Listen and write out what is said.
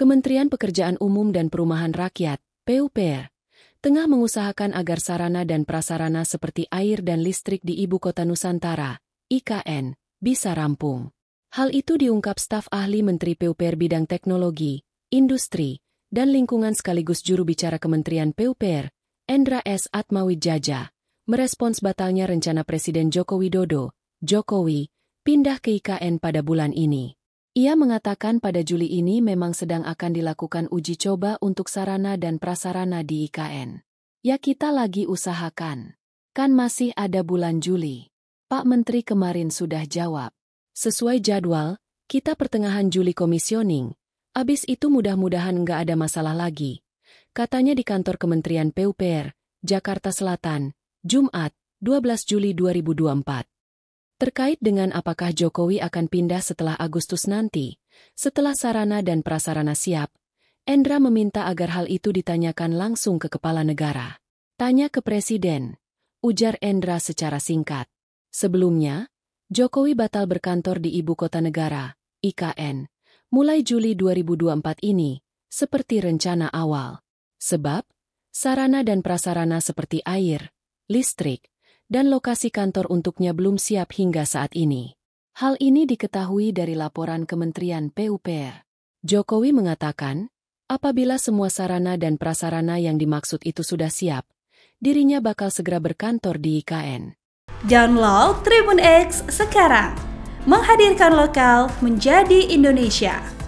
Kementerian Pekerjaan Umum dan Perumahan Rakyat, PUPR, tengah mengusahakan agar sarana dan prasarana seperti air dan listrik di Ibu Kota Nusantara, IKN, bisa rampung. Hal itu diungkap staf ahli Menteri PUPR bidang teknologi, industri, dan lingkungan sekaligus juru bicara Kementerian PUPR, Endra S. Atmawijaja, merespons batalnya rencana Presiden Joko Widodo, Jokowi, pindah ke IKN pada bulan ini. Ia mengatakan pada Juli ini memang sedang akan dilakukan uji coba untuk sarana dan prasarana di IKN. Ya kita lagi usahakan. Kan masih ada bulan Juli. Pak Menteri kemarin sudah jawab. Sesuai jadwal, kita pertengahan Juli komisioning. Abis itu mudah-mudahan nggak ada masalah lagi. Katanya di kantor Kementerian PUPR, Jakarta Selatan, Jumat, 12 Juli 2024. Terkait dengan apakah Jokowi akan pindah setelah Agustus nanti, setelah sarana dan prasarana siap, Endra meminta agar hal itu ditanyakan langsung ke kepala negara. Tanya ke presiden, ujar Endra secara singkat. Sebelumnya, Jokowi batal berkantor di ibu kota negara, IKN, mulai Juli 2024 ini, seperti rencana awal. Sebab, sarana dan prasarana seperti air, listrik, dan lokasi kantor untuknya belum siap hingga saat ini. Hal ini diketahui dari laporan Kementerian PUPR. Jokowi mengatakan, apabila semua sarana dan prasarana yang dimaksud itu sudah siap, dirinya bakal segera berkantor di IKN. Download Tribun X sekarang, menghadirkan lokal menjadi Indonesia.